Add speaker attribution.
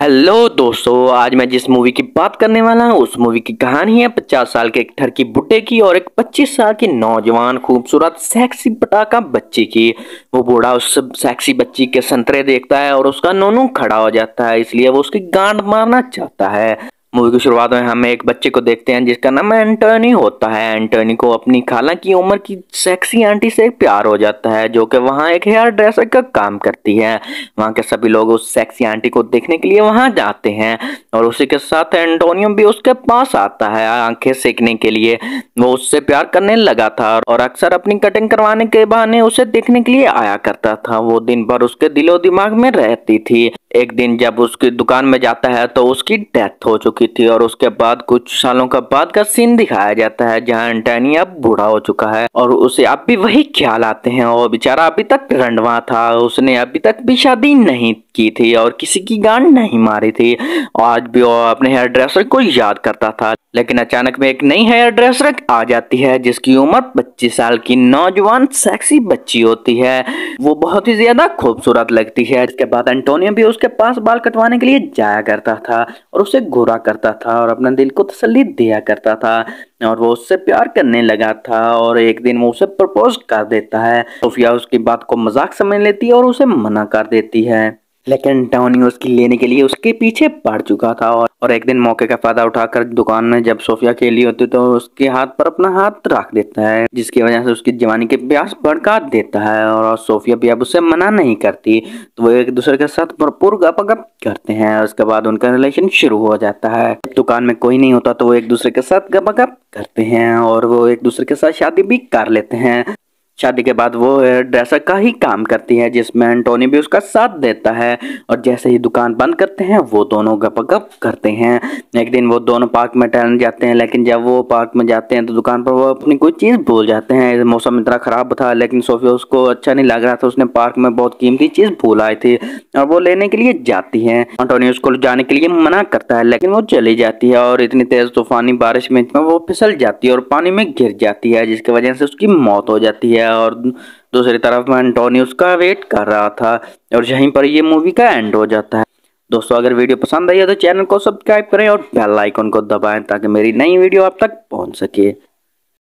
Speaker 1: hello दोस्तों आज मैं जिस मूवी की बात करने वाला हूँ उस मूवी की कहानी है पचास साल के एक ठरकी बुढ़े की और एक पच्चीस साल की नौजवान खूबसूरत सेक्सी पटाखा बच्ची की वो बूढ़ा उस सेक्सी बच्ची के संतरे देखता है और उसका नोनू खड़ा हो जाता है इसलिए वो उसकी गांड मारना चाहता है मूवी की शुरुआत में हमें एक बच्चे को देखते हैं जिसका नाम एंटोनी होता है एंटोनी को अपनी खाला की उम्र की सेक्सी आंटी से प्यार हो जाता है जो कि वहाँ एक हेयर ड्रेसर का काम करती है वहाँ के सभी लोग उस सेक्सी आंटी को देखने के लिए वहाँ जाते हैं और उसी के साथ एंटोनियो भी उसके पास आता है आंखें सेकने के लिए वो उससे प्यार करने लगा था और अक्सर अपनी कटिंग करवाने के बहाने उसे देखने के लिए आया करता था वो दिन भर उसके दिलो दिमाग में रहती थी एक दिन जब उसकी दुकान में जाता है तो उसकी डेथ हो चुकी चुकी थी और उसके बाद कुछ सालों का बाद का सीन दिखाया जाता है जहाँ एंटनी अब बूढ़ा हो चुका है और उसे अब भी वही ख्याल आते हैं और बेचारा अभी तक रंडवा था उसने अभी तक भी शादी नहीं की थी और किसी की गांड नहीं मारी थी आज भी वो अपने हेयर ड्रेसर को याद करता था लेकिन अचानक में एक नई हेयर ड्रेसर आ जाती है जिसकी उम्र 25 साल की नौजवान सेक्सी बच्ची होती है वो बहुत ही ज्यादा खूबसूरत लगती है इसके बाद एंटोनियो भी उसके पास बाल कटवाने के लिए जाया करता था और उसे घूरा करता था और अपना दिल को तसल्ली दिया करता था और वो उससे प्यार करने लगा था और एक दिन वो उसे प्रपोज कर देता है सोफिया उसकी बात को मजाक समझ लेती है और उसे मना कर देती है लेकिन टॉनी उसकी लेने के लिए उसके पीछे पड़ चुका था और और एक दिन मौके का फायदा उठाकर दुकान में जब सोफिया खेली होती तो उसके हाथ पर अपना हाथ रख देता है जिसकी वजह से उसकी जवानी के प्यास भड़का देता है और सोफिया भी अब उससे मना नहीं करती तो वो एक दूसरे के साथ भरपूर गप गप करते हैं उसके बाद उनका रिलेशन शुरू हो जाता है दुकान में कोई नहीं होता तो वो एक दूसरे के साथ गप गप करते हैं और वो एक दूसरे के साथ शादी भी कर लेते हैं शादी के बाद वो ड्रेसर का ही काम करती है जिसमें एंटोनी भी उसका साथ देता है और जैसे ही दुकान बंद करते हैं वो दोनों गप गप करते हैं एक दिन वो दोनों पार्क में टहलने जाते हैं लेकिन जब वो पार्क में जाते हैं तो दुकान पर वो अपनी कोई चीज़ भूल जाते हैं मौसम इतना ख़राब था लेकिन सोफिया उसको अच्छा नहीं लग रहा था उसने पार्क में बहुत कीमती चीज़ भूल आई थी और वो लेने के लिए जाती है एंटोनी उसको जाने के लिए मना करता है लेकिन वो चली जाती है और इतनी तेज़ तूफानी बारिश में वो फिसल जाती है और पानी में गिर जाती है जिसकी वजह से उसकी मौत हो जाती है गया और दूसरी तरफ एंटोनी उसका वेट कर रहा था और यहीं पर ये मूवी का एंड हो जाता है दोस्तों अगर वीडियो पसंद आई है तो चैनल को सब्सक्राइब करें और बेल आइकन को दबाएं ताकि मेरी नई वीडियो आप तक पहुंच सके